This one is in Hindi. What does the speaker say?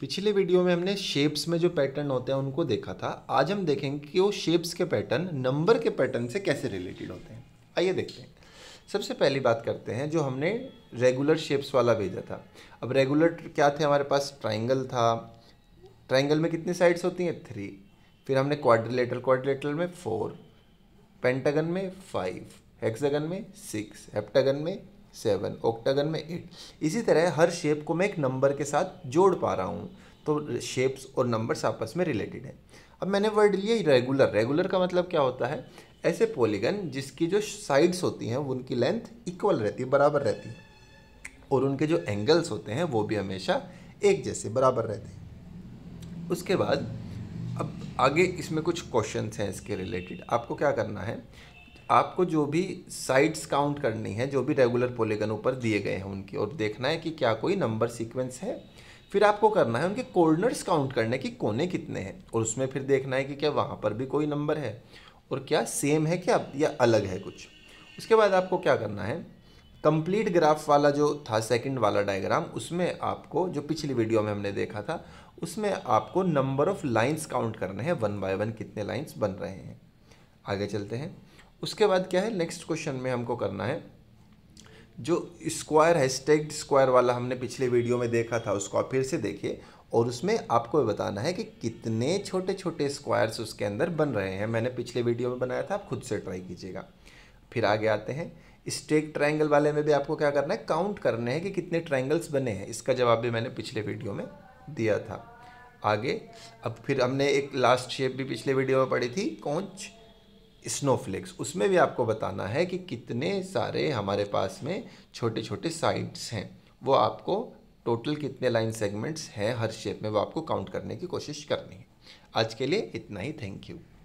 पिछले वीडियो में हमने शेप्स में जो पैटर्न होते हैं उनको देखा था आज हम देखेंगे कि वो शेप्स के पैटर्न नंबर के पैटर्न से कैसे रिलेटेड होते हैं आइए देखते हैं सबसे पहली बात करते हैं जो हमने रेगुलर शेप्स वाला भेजा था अब रेगुलर क्या थे हमारे पास ट्राइंगल था ट्राइंगल में कितनी साइड्स होती हैं थ्री फिर हमने क्वाड्रिलेटर क्वाड्रिलेटर में फोर पेंटागन में फाइव हेक्सागन में सिक्स हेप्टागन में सेवन ऑक्टागन में एट इसी तरह हर शेप को मैं एक नंबर के साथ जोड़ पा रहा हूँ तो शेप्स और नंबर्स आपस में रिलेटेड हैं अब मैंने वर्ड लिया रेगुलर रेगुलर का मतलब क्या होता है ऐसे पॉलीगन जिसकी जो साइड्स होती हैं उनकी लेंथ इक्वल रहती है बराबर रहती है और उनके जो एंगल्स होते हैं वो भी हमेशा एक जैसे बराबर रहते हैं उसके बाद अब आगे इसमें कुछ क्वेश्चन हैं इसके रिलेटेड आपको क्या करना है आपको जो भी साइड्स काउंट करनी है जो भी रेगुलर पोलीगन ऊपर दिए गए हैं उनके और देखना है कि क्या कोई नंबर सीक्वेंस है फिर आपको करना है उनके कॉर्नर्स काउंट करने की कोने कितने हैं और उसमें फिर देखना है कि क्या वहाँ पर भी कोई नंबर है और क्या सेम है क्या या अलग है कुछ उसके बाद आपको क्या करना है कंप्लीट ग्राफ वाला जो था सेकंड वाला डायग्राम उसमें आपको जो पिछली वीडियो में हमने देखा था उसमें आपको नंबर ऑफ लाइंस काउंट करने हैं वन बाय वन कितने लाइंस बन रहे हैं आगे चलते हैं उसके बाद क्या है नेक्स्ट क्वेश्चन में हमको करना है जो स्क्वायर हैशटैग स्क्वायर वाला हमने पिछले वीडियो में देखा था उसको आप फिर से देखिए और उसमें आपको बताना है कि कितने छोटे छोटे स्क्वायर्स उसके अंदर बन रहे हैं मैंने पिछले वीडियो में बनाया था आप खुद से ट्राई कीजिएगा फिर आगे आते हैं स्टेक ट्राइंगल वाले में भी आपको क्या करना है काउंट करने हैं कि कितने ट्राइंगल्स बने हैं इसका जवाब भी मैंने पिछले वीडियो में दिया था आगे अब फिर हमने एक लास्ट शेप भी पिछले वीडियो में पढ़ी थी कौच स्नोफ्लेक्स उसमें भी आपको बताना है कि कितने सारे हमारे पास में छोटे छोटे साइड्स हैं वो आपको टोटल कितने लाइन सेगमेंट्स हैं हर शेप में वो आपको काउंट करने की कोशिश करनी है आज के लिए इतना ही थैंक यू